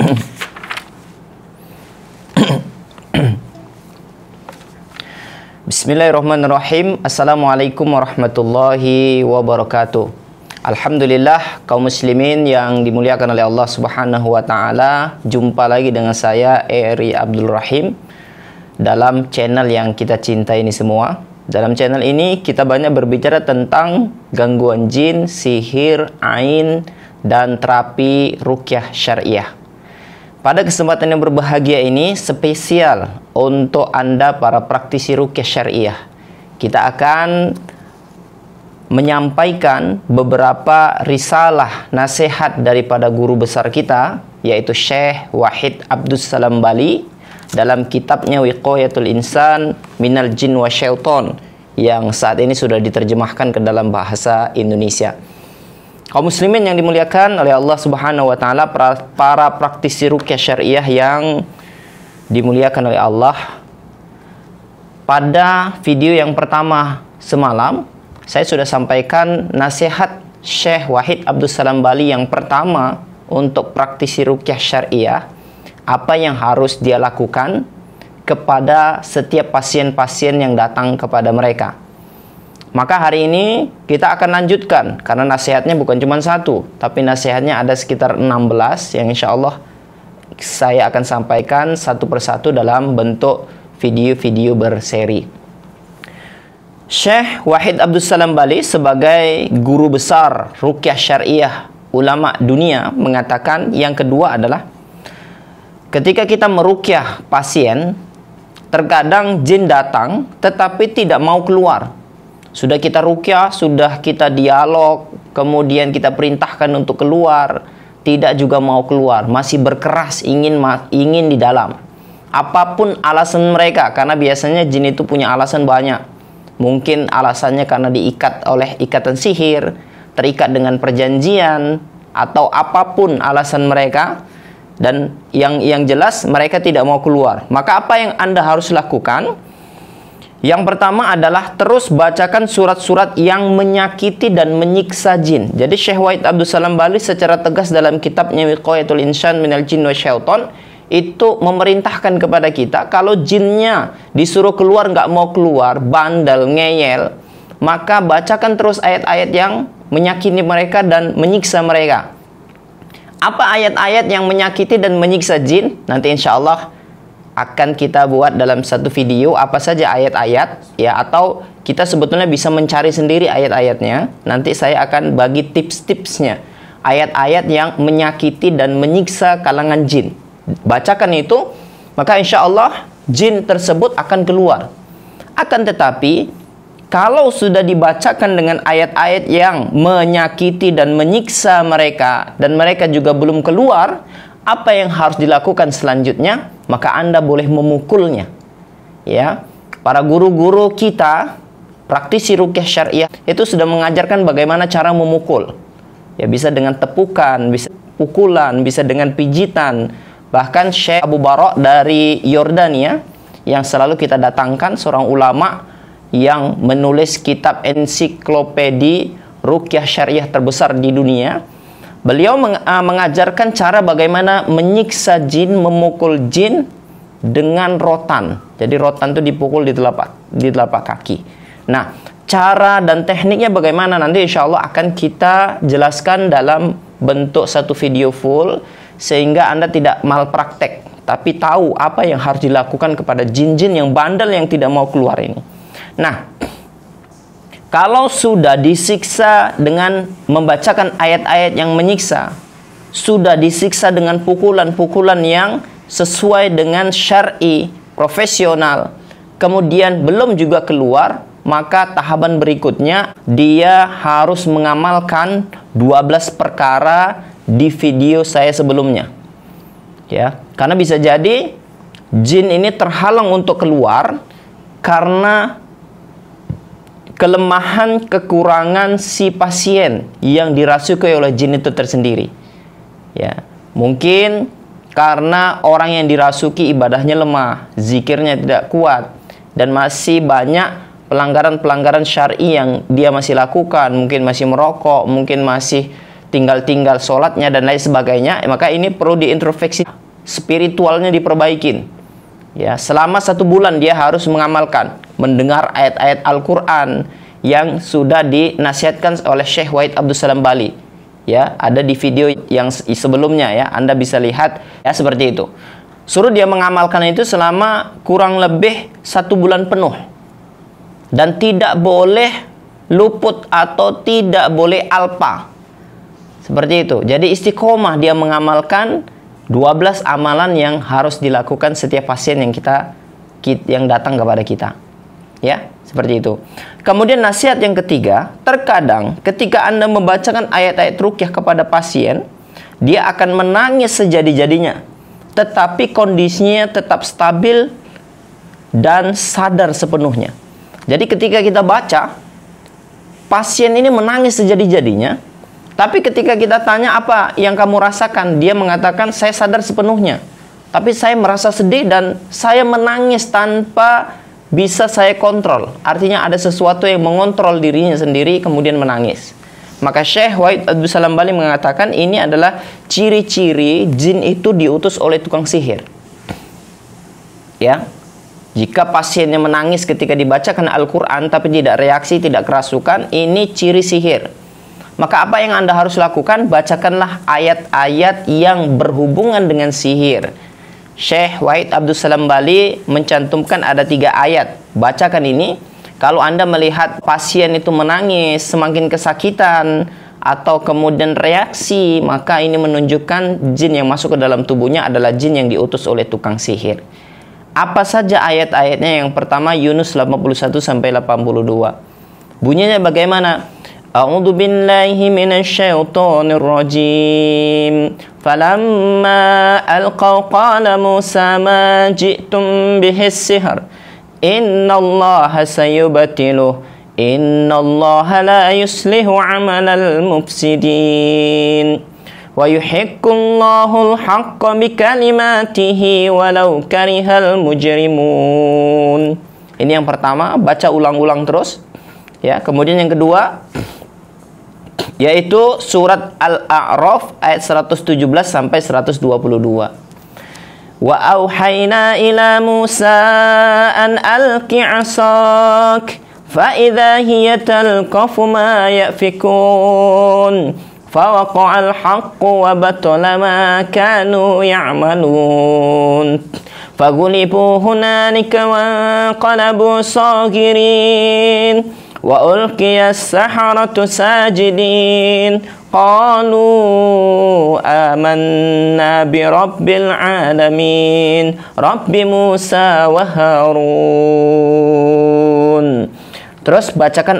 Bismillahirrahmanirrahim. Assalamualaikum warahmatullahi wabarakatuh. Alhamdulillah kaum muslimin yang dimuliakan oleh Allah Subhanahu wa taala, jumpa lagi dengan saya Eri Abdul Rahim dalam channel yang kita cinta ini semua. Dalam channel ini kita banyak berbicara tentang gangguan jin, sihir, ain, dan terapi rukyah syariah. Pada kesempatan yang berbahagia ini spesial untuk Anda para praktisi rukyah syariah. Kita akan menyampaikan beberapa risalah nasihat daripada guru besar kita yaitu Syekh Wahid Abdus Salam Bali dalam kitabnya Wiqayatul Insan Minal Jin wa Syaiton yang saat ini sudah diterjemahkan ke dalam bahasa Indonesia kaum muslimin yang dimuliakan oleh Allah Subhanahu wa taala para praktisi rukyah syariah yang dimuliakan oleh Allah pada video yang pertama semalam saya sudah sampaikan nasihat Syekh Wahid Abdul Salam Bali yang pertama untuk praktisi rukyah syariah apa yang harus dia lakukan kepada setiap pasien-pasien yang datang kepada mereka maka hari ini kita akan lanjutkan karena nasihatnya bukan cuma satu, tapi nasihatnya ada sekitar 16 yang insya Allah saya akan sampaikan satu persatu dalam bentuk video-video berseri. Syekh Wahid Abdul Salam Bali sebagai guru besar Rukyah Syariah ulama dunia mengatakan yang kedua adalah ketika kita merukyah pasien terkadang jin datang tetapi tidak mau keluar sudah kita rukyah, sudah kita dialog, kemudian kita perintahkan untuk keluar, tidak juga mau keluar, masih berkeras ingin ingin di dalam. Apapun alasan mereka, karena biasanya jin itu punya alasan banyak. Mungkin alasannya karena diikat oleh ikatan sihir, terikat dengan perjanjian, atau apapun alasan mereka, dan yang yang jelas mereka tidak mau keluar. Maka apa yang Anda harus lakukan? Yang pertama adalah terus bacakan surat-surat yang menyakiti dan menyiksa jin. Jadi Syekh Wahid Abdul Salam Bali secara tegas dalam kitabnya Wiqayatul Insan Minal Jin wa Syaiton itu memerintahkan kepada kita kalau jinnya disuruh keluar nggak mau keluar, bandel, ngeyel, maka bacakan terus ayat-ayat yang menyakiti mereka dan menyiksa mereka. Apa ayat-ayat yang menyakiti dan menyiksa jin? Nanti insya Allah akan kita buat dalam satu video apa saja ayat-ayat ya atau kita sebetulnya bisa mencari sendiri ayat-ayatnya. Nanti saya akan bagi tips-tipsnya. Ayat-ayat yang menyakiti dan menyiksa kalangan jin. Bacakan itu, maka insya Allah jin tersebut akan keluar. Akan tetapi, kalau sudah dibacakan dengan ayat-ayat yang menyakiti dan menyiksa mereka, dan mereka juga belum keluar, apa yang harus dilakukan selanjutnya? Maka Anda boleh memukulnya. Ya. Para guru-guru kita praktisi rukyah syariah itu sudah mengajarkan bagaimana cara memukul. Ya bisa dengan tepukan, bisa pukulan, bisa dengan pijitan. Bahkan Syekh Abu Barok dari Yordania yang selalu kita datangkan seorang ulama yang menulis kitab ensiklopedi rukyah syariah terbesar di dunia Beliau meng, uh, mengajarkan cara bagaimana menyiksa jin, memukul jin dengan rotan. Jadi rotan itu dipukul di telapak di telapak kaki. Nah, cara dan tekniknya bagaimana nanti insya Allah akan kita jelaskan dalam bentuk satu video full sehingga Anda tidak malpraktek tapi tahu apa yang harus dilakukan kepada jin-jin yang bandel yang tidak mau keluar ini. Nah, kalau sudah disiksa dengan membacakan ayat-ayat yang menyiksa, sudah disiksa dengan pukulan-pukulan yang sesuai dengan syar'i profesional, kemudian belum juga keluar, maka tahapan berikutnya dia harus mengamalkan 12 perkara di video saya sebelumnya. Ya, karena bisa jadi jin ini terhalang untuk keluar karena kelemahan, kekurangan si pasien yang dirasuki oleh jin itu tersendiri. Ya, mungkin karena orang yang dirasuki ibadahnya lemah, zikirnya tidak kuat dan masih banyak pelanggaran-pelanggaran syar'i yang dia masih lakukan, mungkin masih merokok, mungkin masih tinggal-tinggal sholatnya dan lain sebagainya, maka ini perlu diintrospeksi spiritualnya diperbaikin. Ya, selama satu bulan dia harus mengamalkan mendengar ayat-ayat Al-Quran yang sudah dinasihatkan oleh Syekh Wahid Abdul Salam Bali. Ya, ada di video yang sebelumnya ya, Anda bisa lihat ya seperti itu. Suruh dia mengamalkan itu selama kurang lebih satu bulan penuh. Dan tidak boleh luput atau tidak boleh alpa. Seperti itu. Jadi istiqomah dia mengamalkan 12 amalan yang harus dilakukan setiap pasien yang kita yang datang kepada kita. Ya, seperti itu. Kemudian nasihat yang ketiga, terkadang ketika Anda membacakan ayat-ayat rukyah kepada pasien, dia akan menangis sejadi-jadinya. Tetapi kondisinya tetap stabil dan sadar sepenuhnya. Jadi ketika kita baca, pasien ini menangis sejadi-jadinya, tapi ketika kita tanya apa yang kamu rasakan, dia mengatakan saya sadar sepenuhnya. Tapi saya merasa sedih dan saya menangis tanpa bisa saya kontrol. Artinya ada sesuatu yang mengontrol dirinya sendiri kemudian menangis. Maka Syekh Wahid Abdul Salam Bali mengatakan ini adalah ciri-ciri jin itu diutus oleh tukang sihir. Ya. Jika pasiennya menangis ketika dibacakan Al-Quran tapi tidak reaksi, tidak kerasukan, ini ciri sihir. Maka apa yang Anda harus lakukan? Bacakanlah ayat-ayat yang berhubungan dengan sihir Syekh Wahid Abdul Salam Bali mencantumkan ada tiga ayat. Bacakan ini. Kalau Anda melihat pasien itu menangis, semakin kesakitan, atau kemudian reaksi, maka ini menunjukkan jin yang masuk ke dalam tubuhnya adalah jin yang diutus oleh tukang sihir. Apa saja ayat-ayatnya? Yang pertama Yunus 81 82. Bunyinya bagaimana? أعوذ بالله من الشيطان الرجيم فلما ألقوا قال موسى به السحر إن الله سيبتله إن الله لا mufsidin. عمل المفسدين al الله الحق بكلماته ولو كره المجرمون Ini yang pertama, baca ulang-ulang terus. Ya, kemudian yang kedua, yaitu surat Al-A'raf ayat 117 sampai 122. Wa auhayna ila Musa an alqi 'asak fa idza hiya talqafu ma yafikun batala ma kanu ya'malun fa gulibu hunanika wa qalabu صاغرين Terus bacakan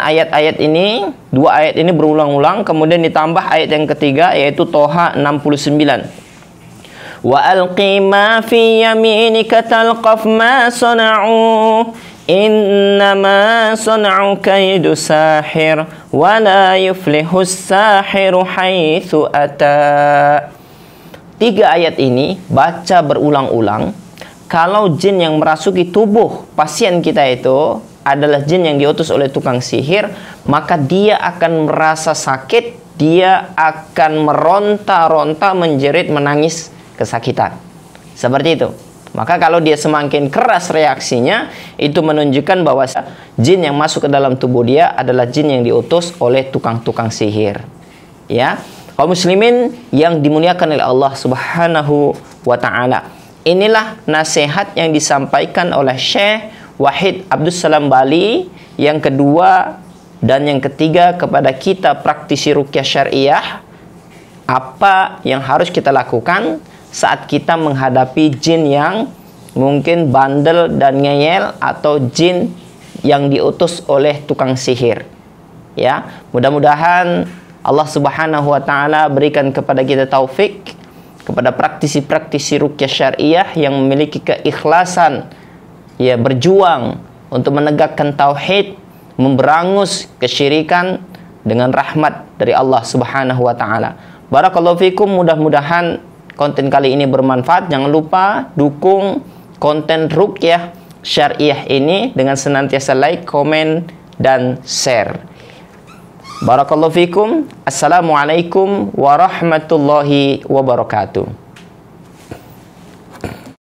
ayat-ayat ini, dua ayat ini berulang-ulang, kemudian ditambah ayat yang ketiga yaitu Toha 69. وألق ما في يمينك تلقف ما صنعوا إنما صنع كيد ساحر ولا يفلح الساحر حيث أتى Tiga ayat ini baca berulang-ulang kalau jin yang merasuki tubuh pasien kita itu adalah jin yang diutus oleh tukang sihir, maka dia akan merasa sakit, dia akan meronta-ronta, menjerit, menangis kesakitan. Seperti itu. Maka kalau dia semakin keras reaksinya, itu menunjukkan bahwa jin yang masuk ke dalam tubuh dia adalah jin yang diutus oleh tukang-tukang sihir. Ya. Kaum muslimin yang dimuliakan oleh Allah Subhanahu wa taala. Inilah nasihat yang disampaikan oleh Syekh Wahid Abdul Salam Bali yang kedua dan yang ketiga kepada kita praktisi rukyah syariah apa yang harus kita lakukan saat kita menghadapi jin yang mungkin bandel dan ngeyel atau jin yang diutus oleh tukang sihir. Ya, mudah-mudahan Allah Subhanahu wa taala berikan kepada kita taufik kepada praktisi-praktisi rukyah syariah yang memiliki keikhlasan ya berjuang untuk menegakkan tauhid, memberangus kesyirikan dengan rahmat dari Allah Subhanahu wa taala. Barakallahu fikum mudah-mudahan konten kali ini bermanfaat. Jangan lupa dukung konten Rukyah Syariah ini dengan senantiasa like, komen, dan share. Barakallahu fikum. Assalamualaikum warahmatullahi wabarakatuh.